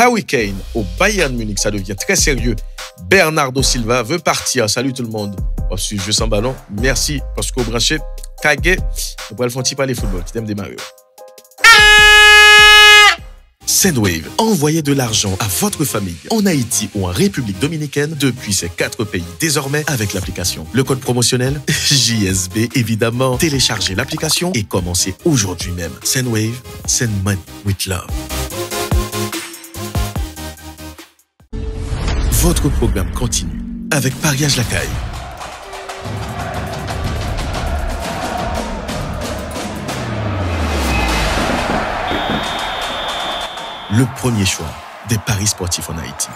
Harry Kane au Bayern Munich, ça devient très sérieux. Bernardo Silva veut partir. Salut tout le monde. On oh, je' ballon. Merci parce qu'au branché, Kage, on pourrait le pas les football qui t'aiment démarrer. Sendwave, envoyez de l'argent à votre famille en Haïti ou en République dominicaine depuis ces quatre pays désormais avec l'application. Le code promotionnel JSB évidemment. Téléchargez l'application et commencez aujourd'hui même. Sendwave, send money with love. Votre programme continue avec Pariage Lacaille. Le premier choix des paris sportifs en Haïti.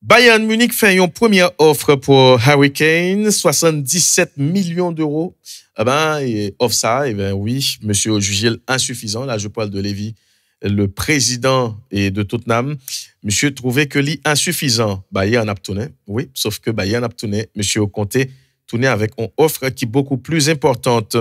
Bayern Munich fait une première offre pour Harry Kane, 77 millions d'euros. Ah ben, et ça, eh ben oui, monsieur Jugil, insuffisant. Là, je parle de Lévy le président et de Tottenham, monsieur trouvait que lit insuffisant. y en a oui, sauf que Bayern en a tourné, monsieur au comté tourné avec une offre qui est beaucoup plus importante.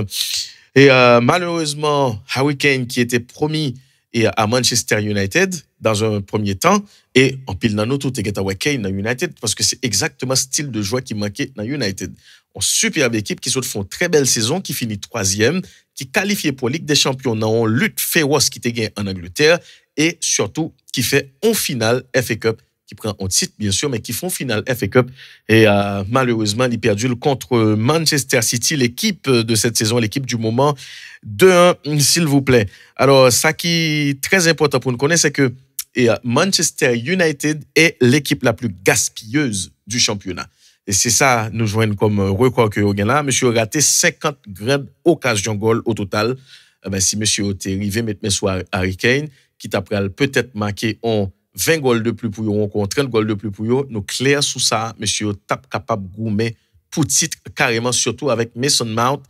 Et euh, malheureusement, Harry Kane, qui était promis et à Manchester United dans un premier temps, et en pile dans tout est à dans United, parce que c'est exactement ce style de joie qui manquait dans United. Une superbe équipe qui se font très belle saison, qui finit troisième, qui qualifiait pour Ligue des Champions lutte une qui féroce qui te gagnée en Angleterre et surtout qui fait en finale FA Cup qui prend un titre bien sûr mais qui font finale FA Cup Et euh, malheureusement il perdu contre Manchester City l'équipe de cette saison, l'équipe du moment 2-1 s'il vous plaît alors ça qui est très important pour nous connaître, c'est que euh, Manchester United est l'équipe la plus gaspilleuse du championnat et c'est ça, nous jouons comme euh, record que vous là. Monsieur a raté 50 grandes occasions goal au total. Eh ben, si monsieur était arrivé, mettez sur Harry Kane, qui t'apprête peut-être marquer en 20 goals de plus pour eux, ou 30 goals de plus pour eux, nous clair sous ça, monsieur tape capable de gourmet pour titre carrément, surtout avec Mason Mount,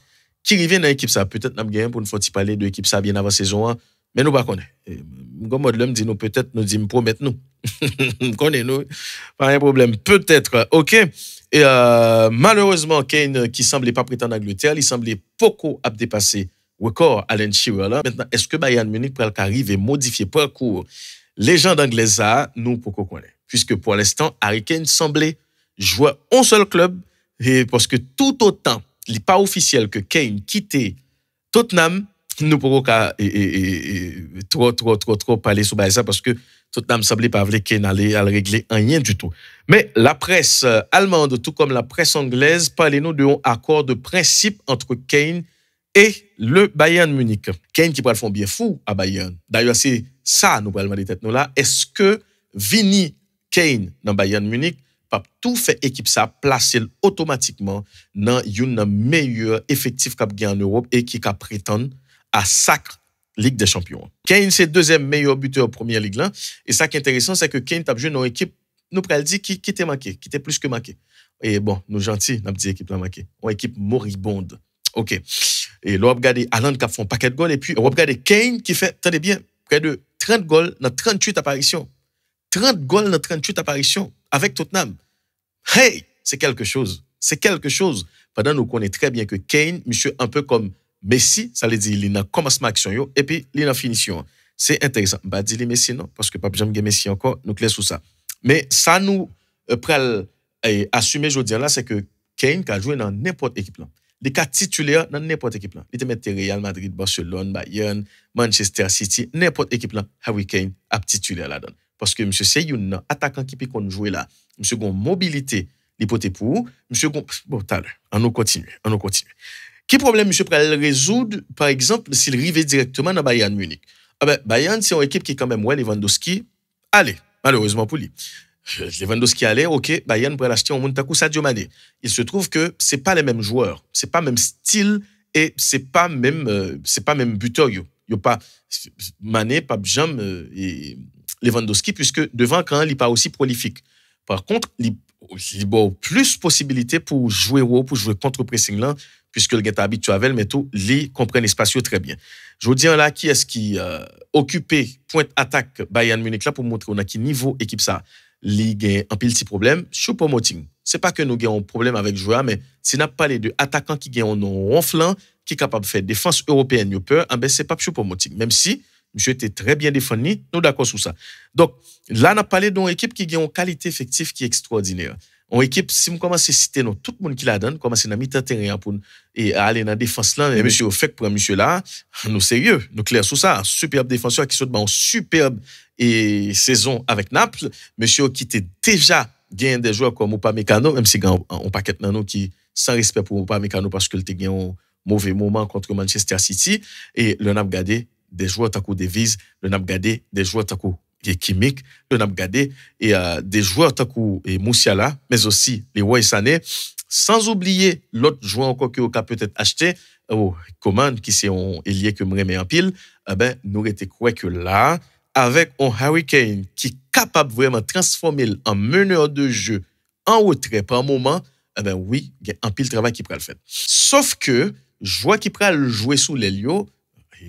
qui revient dans l'équipe ça. Peut-être nous avons pour une fois parler de l'équipe ça bien avant la saison 1, mais nous ne connaissons pas. Comme l'homme eh, dit, nous peut-être nous dit, promettre nous. nous pas un problème. Peut-être, ok. Et euh, malheureusement, Kane, euh, qui semblait pas prêt en Angleterre, il semblait beaucoup à dépasser record Alan Shearer. Maintenant, est-ce que Bayern Munich peut arriver à modifier parcours gens d'Angleterre nous, pourquoi qu'on connaît. Puisque pour l'instant, Harry Kane semblait jouer un seul club, et parce que tout autant, il n'est pas officiel que Kane quittait Tottenham, nous pouvons pas trop, parler sur ça parce que tout le monde semblait pas vouloir qu'il à régler rien du tout. Mais la presse euh, allemande, tout comme la presse anglaise, parlez-nous un accord de principe entre Kane et le Bayern Munich. Kane qui parle font bien fou à Bayern. D'ailleurs, c'est ça, nous parlons de nous là. Est-ce que Vini Kane dans Bayern Munich pas tout fait équipe ça placer automatiquement dans une meilleur effectif qu'a en Europe et qui cap prétendre à sacre Ligue des Champions. Kane, c'est le deuxième meilleur buteur en première ligue là. Et ça qui est intéressant, c'est que Kane a joué dans une équipe, nous pourrions dit, qui, qui était manqué, qui était plus que manqué. Et bon, nous gentils, nous dit équipe là manqué. Une équipe moribonde. OK. Et là, on regarde Alan qui a fait un paquet de goals. Et puis, on regarde Kane qui fait, tenez bien, près de 30 goals dans 38 apparitions. 30 goals dans 38 apparitions avec Tottenham. Hey, c'est quelque chose. C'est quelque chose. Pendant nous connaissons très bien que Kane, monsieur, un peu comme Messi, ça veut dire, il a commencement action, et puis il a finition. C'est intéressant. Je bah, dis Messi, non, parce que pas jamais Messi encore, nous clés sur ça. Mais ça nous euh, prend euh, assumer aujourd'hui là, c'est que Kane a joué dans n'importe équipe là. Il est titulaire dans n'importe équipe là. Il te mettre Real Madrid, Barcelone, Bayern, Manchester City, n'importe équipe là. Harry ah Kane a titulaire là-dedans. Parce que monsieur c'est un attaquant qui peut jouer là. Monsieur gon mobilité, l'hypothèse pour, M. gon bon, on continue, on continue. Qui problème, M. pral résoudre, par exemple, s'il rivait directement dans Bayern Munich? Ah ben, Bayern, équipe qui est quand même, ouais, Lewandowski, allez, malheureusement pour lui. Euh, Lewandowski allez, ok, Bayern pourrait l'acheter au moun Sadio Mane. Il se trouve que pas les ce n'est pas le même style et ce n'est pas le pas même Il euh, n'y yo. pas pas Mane, pas Lewandowski, euh, et Lewandowski, puisque quand il n'est pas aussi prolifique. Par il y a plus de pour jouer jouer pour jouer contre pressing là puisque le est habitué avec, mais tout, les comprennent l'espace très bien. Je vous dis là, qui est-ce qui occupé euh, occupait point attaque Bayern Munich là pour montrer on a qui niveau équipe ça. Li gagne un pile petit problème, Choupo-Moting. C'est pas que nous avons un problème avec joueur, mais si n'a pas les deux attaquants qui gagnent un ronflant, qui est capable de faire défense européenne, peur, ah ben c'est pas Choupo-Moting. Même si, Monsieur était très bien défendu, nous d'accord sur ça. Donc, là, n'a pas parlé d'une équipe qui a une qualité effective qui est extraordinaire on équipe, si on commence à citer tout le monde qui la donne, commence à mettre terrain hein, pour aller dans la défense là, monsieur, fait, pour un monsieur là, nous sérieux, nous clair sur ça. Superbe défenseur qui saute en superbe saison avec Naples. Monsieur qui était déjà gagné des joueurs comme Mekano, même si on paquet dans nous qui, sans respect pour Mécano parce qu'il était gagné un mauvais moment contre Manchester City, et le Nap gardé des joueurs Taco Davis, le Nap des joueurs Taco Kimik, on a regardé et euh, des joueurs tant et Moussiala, mais aussi les Waisane, sans oublier l'autre joueur encore que a peut-être acheté, euh, ou oh, commande qui c'est lié que me en pile, eh ben nous était que là avec un Hurricane qui est capable vraiment de transformer en meneur de jeu en retrait par moment, eh ben oui, il y a un pile travail qui prend le fait. Sauf que joueur qui prend le jouer sous les lieux,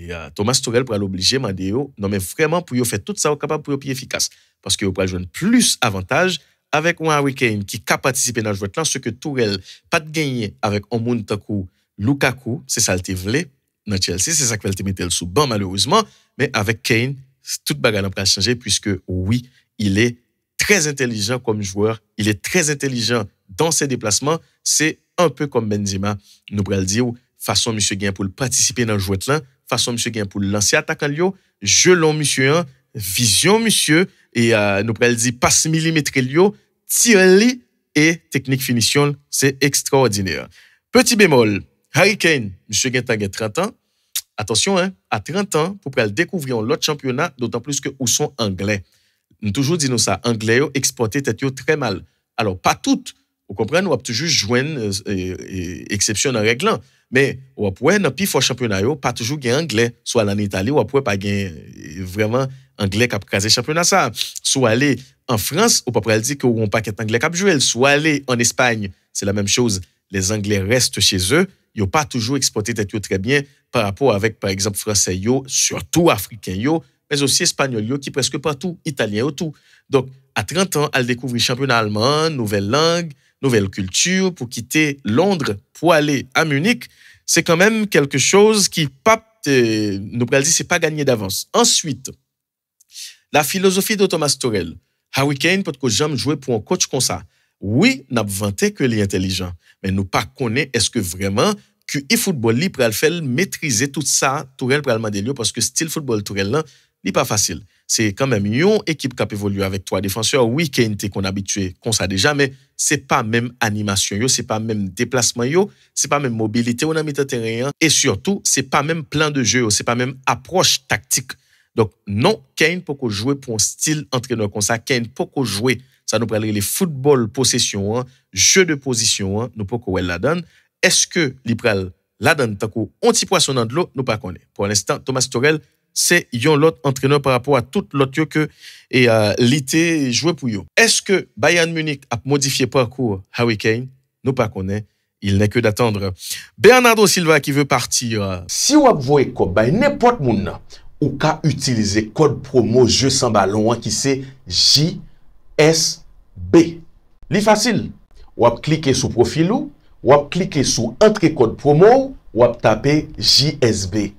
euh, Thomas Tourel pourra l'obliger Mandeo, non mais vraiment pour y faire tout ça capable pour y'a plus efficace parce que pourra jouer plus avantage avec un Kane, qui a participé dans le jeu ce que Tourel pas de gagner avec un Lukaku, c'est ça le voulait dans Chelsea, c'est ça qu'elle te mettait sous banc malheureusement, mais avec Kane, toute bagarre n'a changé. puisque oui, il est très intelligent comme joueur, il est très intelligent dans ses déplacements, c'est un peu comme Benzema, nous pourrons le dire, façon M. gain pour participer dans le jeu là, façon monsieur gagne pour lancer attaquant Lio, jeu long monsieur hein, vision monsieur et euh, nous pral dit passe millimètre Lio, tirer et technique finition, c'est extraordinaire. Petit bémol, Harry Kane, monsieur gagne 30 ans. Attention hein, à 30 ans pour pral découvrir l'autre championnat d'autant plus que où sont anglais. Nous toujours disons ça, anglais yo exporté très mal. Alors pas toutes, vous comprenez, on avons toujours joindre euh, euh, exception en mais mais point nan pi fort championnat, yo, toujours toujours gen soit en Italie ou Itali, pas pas gen eh, vraiment anglais kap kaze championnat sa. Soit aller en France, ou pas dire que on ou an paket Angle kap Soit Soit aller en Espagne, c'est la même chose. Les Anglais restent chez eux. Ils n'ont pas toujours exporté très bien par rapport avec, par exemple, français yo, surtout Africains, yo, mais aussi Espanyol yo qui presque partout. Italien yo tout Donc, à 30 ans, elle découvre championnat allemand, nouvelle langue, nouvelle culture, pour quitter Londres, pour aller à Munich, c'est quand même quelque chose qui, ne euh, nous dit, c'est pas gagné d'avance. Ensuite, la philosophie de Thomas Torel. Harry Kane, peut-être que j'aime jouer pour un coach comme ça. Oui, n'a vanté que intelligents, mais nous pas connaît est-ce que vraiment que e football li pral maîtriser tout ça Tourelle des lieux, parce que style football Tourelle là n'est pas facile. C'est quand même une équipe qui a évolué avec trois défenseurs. Oui, Kane, qu'on habitué, comme ça déjà, mais ce n'est pas même animation, n'est pas même déplacement, ce n'est pas même mobilité on a mis terrain. Et surtout, ce n'est pas même plan de jeu, n'est pas même approche tactique. Donc, non, Kane peut jouer pour un style entraîneur comme ça. Kane peut jouer, ça nous parle les football possession, jeu de position, Nous nous pouvons la donne. Est-ce que l'Ipral la donne tant qu'on petit poisson dans de l'eau, nous pas connaît. Pour l'instant, Thomas Torel, Se yon lot entreneur par rapport a tout lot yo ke E a lite jouè pou yo Eske Bayan Munich ap modifiye parkour Hurricane Nou pa konen Il nè ke d'attendre Bernardo Silva ki ve partire Si wap voye kod Bay nè pot moun nan Ou ka utilize kod promo Jeu san balon an ki se JSB Li fasil Wap klike sou profil ou Wap klike sou entre kod promo Wap tape JSB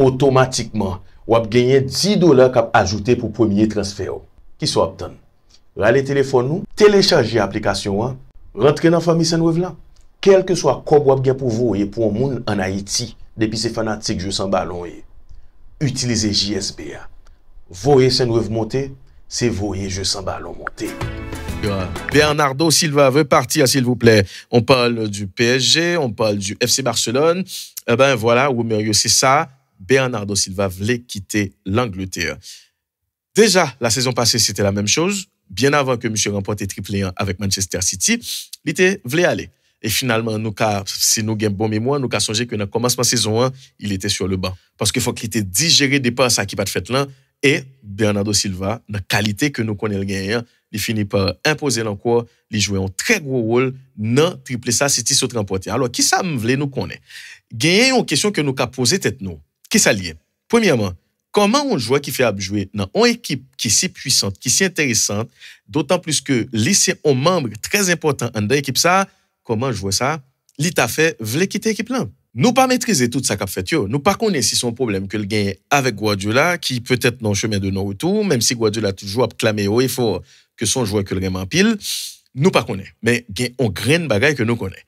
Otomatikman Wap genye 10 dolar kap ajoute pou premier transfer. Ki sou aptan. Rale telefon nou, telechaje aplikasyon an, rentre nan fami senwev la. Kelke sou akob wap gen pou vouye pou an moun an Haiti. Depi se fanatik je san balon weye. Utilize JSBA. Vouye senwev monte, se vouye je san balon monte. Bernardo Silva, ve partia sil vouple. On parle du PSG, on parle du FC Barcelon. E eh ben voilà, ou merye se sa. Bernardo Silva voulait quitter l'Angleterre. Déjà, la saison passée, c'était la même chose. Bien avant que M. remporte triplé avec Manchester City, il était voulait aller. Et finalement, nous, si nous avons bon mémoire, nous avons songé que dans le commencement de saison 1, il était sur le banc. Parce qu'il faut qu'il était digéré des passes à qui pas de fait là. Et Bernardo Silva, la qualité que nous connaissons, hein, il finit par imposer l'encore, il jouait un très gros rôle dans triplé ça City sur remporté. Alors, qui ça me voulait nous connaître? Gagner une question que nous avons posée tête nous qui ça Premièrement, comment on joue qui fait jouer dans une équipe qui est si puissante, qui est si intéressante, d'autant plus que l'ICE un membre très important dans l'équipe ça, comment jouer ça L'État fait, voulait quitter l'équipe là. Nous pas maîtriser tout ça qu'a fait Nous pas connaître si son problème que le gagne avec Guardiola, qui peut-être le chemin de non-retour, même si Guardiola toujours clamé haut et fort que son joueur que le gagne en pile. Nous pas y Mais gagne, on de bagaille que nous connaissons.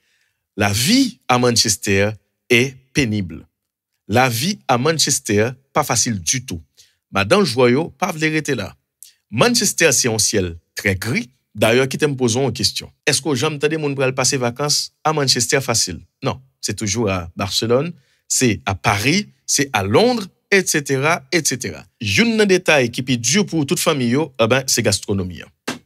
La vie à Manchester est pénible. La vie à Manchester pas facile du tout. Madame madame pas de rester là. Manchester c'est un ciel très gris d'ailleurs qui te ki question. question Est-ce que jam tade mon passer passer vacances à Manchester facile Non, c'est toujours à Barcelone, c'est à Paris, c'est à Londres, etc. etc. Une détail qui qui est dur pour toute famille, c'est eh ben c'est gastronomie. Hein.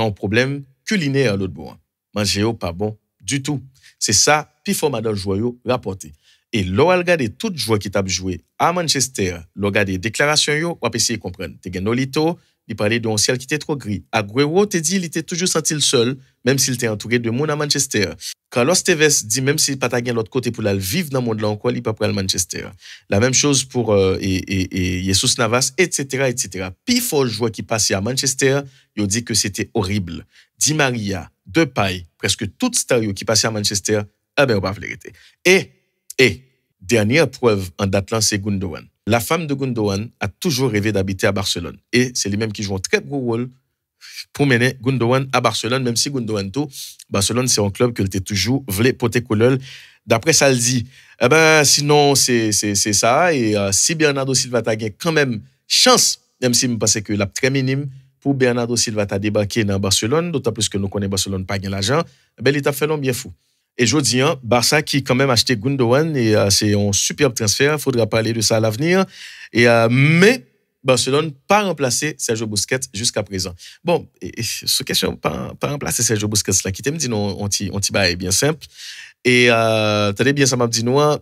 un y problème à à l'autre à l'autre hein. pas bon du tout. C'est ça Puis faut, Madame Joyot rapporter. Et l'oral gade, toutes les qui t'a joué à Manchester, on gade les déclarations, yo, on va essayer de comprendre. T'es l'ito, il parlait d'un ciel qui était trop gris. Aguero, te dit, il était toujours senti le seul, même s'il était entouré de monde à Manchester. Carlos Tevez dit, même s'il pas pas de l'autre côté pour vivre dans le monde là il pas à Manchester. La même chose pour euh, et Jesus Navas, etc., etc. Puis, joueur qui passait à Manchester, il dit que c'était horrible. Di Maria, Depay, presque toute star qui passaient à Manchester, eh ben, on va pas Et, et dernière preuve en datant, c'est La femme de Gundouan a toujours rêvé d'habiter à Barcelone. Et c'est lui-même qui joue un très gros rôle pour mener Gundouan à Barcelone, même si Gundouan tout, Barcelone, c'est un club qu'il était toujours voulu porter couleurs. D'après ça, il dit, eh ben, sinon, c'est ça. Et euh, si Bernardo Silva t'a quand même chance, même si je pense que la très minime, pour Bernardo Silva t'a débarqué dans Barcelone, d'autant plus que nous connaissons Barcelone pas l'argent, eh ben, il t'a fait l'homme bien fou. Et je dis, hein, Barça qui quand même acheté Gundogan, et euh, c'est un superbe transfert, il faudra parler de ça à l'avenir. Et euh, mais Barcelone pas remplacé Sergio Busquets jusqu'à présent. Bon, et, et, question, pas, pas remplacé Sergio Busquets, là, qui t'aime dit non, on t'y est bien simple. Et euh, t'as bien, ça m'a dit, non,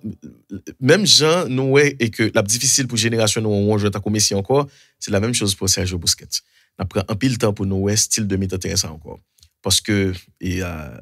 même Jean, nous, et que la difficile pour génération, nous, on joue à Messi encore, c'est la même chose pour Sergio Busquets. On prend un pile temps pour nous, style de méta ça encore. Parce que, et, euh,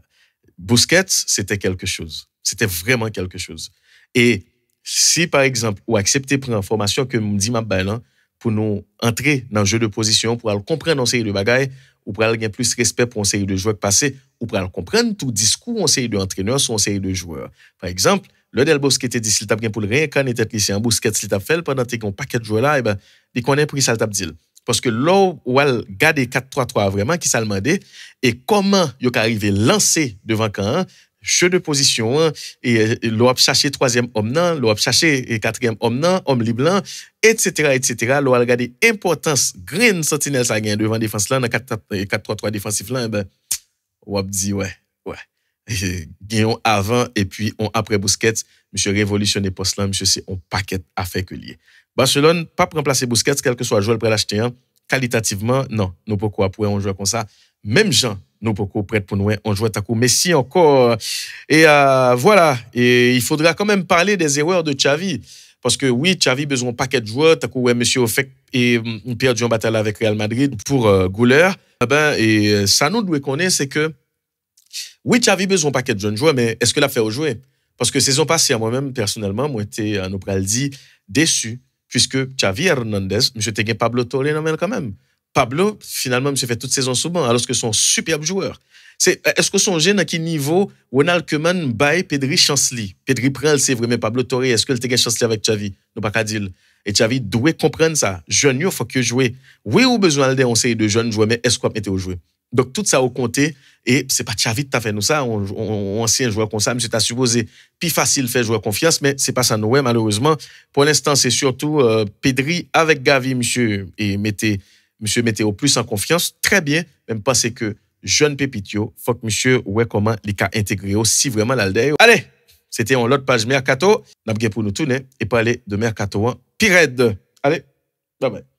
Busquets, c'était quelque chose. C'était vraiment quelque chose. Et si, par exemple, ou accepter pour formation que me dit hein, pour nous entrer dans le jeu de position, pour aller comprendre un série de bagailles, ou pour aller plus respect pour un série de joueurs passés, ou pour aller comprendre tout discours un série d'entraîneurs sur un série de joueurs. Par exemple, le Del Bosquet dit s'il t'a bien pour le réincarner tête lycéen, Bousquet s'il t'a fait pendant que tu un paquet de joueurs là, eh ben, il connaît pour ça t'a dit. Parce que que a garde 4-3-3 vraiment qui s'est demandé et comment il est arrivé lancer devant devan jeu de position, hein, et, a cherché chercher troisième homme non, cherché chercher quatrième homme non, homme libre etc., etc. a regardé l'importance, green sentinelle ça gagne devant défense là, dans 4-3-3 euh, défensif là, eh ben, a dit ouais, ouais. gagné avant et puis on après Bousquet, monsieur révolutionné poste là, monsieur c'est un paquet à que lié. Barcelone, pas pour remplacer Busquets, quel que soit le joueur pour l'acheter, hein. qualitativement, non, nous pourquoi pour un joueur comme ça. Même Jean, nous pourquoi prêt pour nous, un hein, joueur Mais si encore. Hein. Et euh, voilà, et il faudra quand même parler des erreurs de Xavi. Parce que oui, Xavi besoin paquet de joueurs, t'as ouais, monsieur fait et mm, perdu en bataille avec Real Madrid pour euh, Gouleur. Eh ben, et euh, ça nous doit connaître, c'est que oui, Xavi besoin paquet de jeunes joueurs, mais est-ce que l'a fait au jouer? Parce que saison passée, moi-même, personnellement, moi, j'étais, euh, nous dit, déçu puisque Xavi Hernandez, M. Teguen Pablo Torre quand même. Pablo, finalement, M. fait toute saison souvent, alors que son superbe joueur. Est-ce que son jeune à quel niveau Ronald Koeman baille Pedri Chancely Pedri prend c'est vrai, mais Pablo Torre, est-ce que le Teguen Chancely avec Xavi Nous pas qu'à dire. Et Xavi doit comprendre ça. Jeune, il faut que jouer. Oui, a besoin d'un conseil de jeunes joueurs, mais est-ce qu'on mettait au jouer donc, tout ça au compté. Et c'est pas tchavit qui a fait nous ça. On, on, on ancien joueur comme ça, monsieur, t'as supposé plus facile faire jouer confiance, mais c'est pas ça nous, malheureusement. Pour l'instant, c'est surtout euh, Pedri avec Gavi, monsieur, et mettez, monsieur mettez au plus en confiance. Très bien, même pas que jeune pépitio, faut que monsieur ouais comment les cas intégrés aussi vraiment l'Aldeo. Allez, c'était en l'autre page Mercato. N'a pour nous tous hein, et parler de Mercato 1 hein. aide Allez, bye bye.